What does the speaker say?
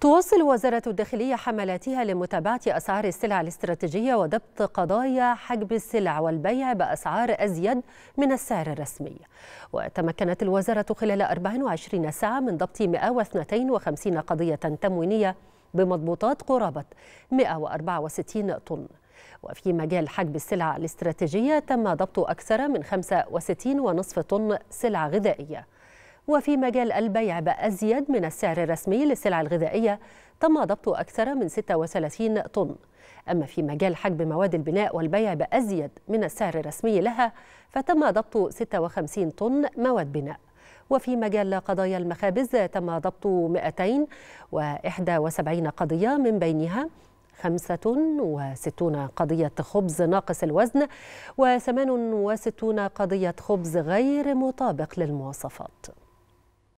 تواصل وزارة الداخلية حملاتها لمتابعة أسعار السلع الاستراتيجية وضبط قضايا حجب السلع والبيع بأسعار أزيد من السعر الرسمي وتمكنت الوزارة خلال 24 ساعة من ضبط 152 قضية تموينية بمضبوطات قرابة 164 طن وفي مجال حجب السلع الاستراتيجية تم ضبط أكثر من 65.5 طن سلع غذائية وفي مجال البيع بأزيد من السعر الرسمي للسلع الغذائية تم ضبط أكثر من 36 طن أما في مجال حجب مواد البناء والبيع بأزيد من السعر الرسمي لها فتم ضبط 56 طن مواد بناء وفي مجال قضايا المخابز تم ضبط 271 قضية من بينها 65 قضية خبز ناقص الوزن و68 قضية خبز غير مطابق للمواصفات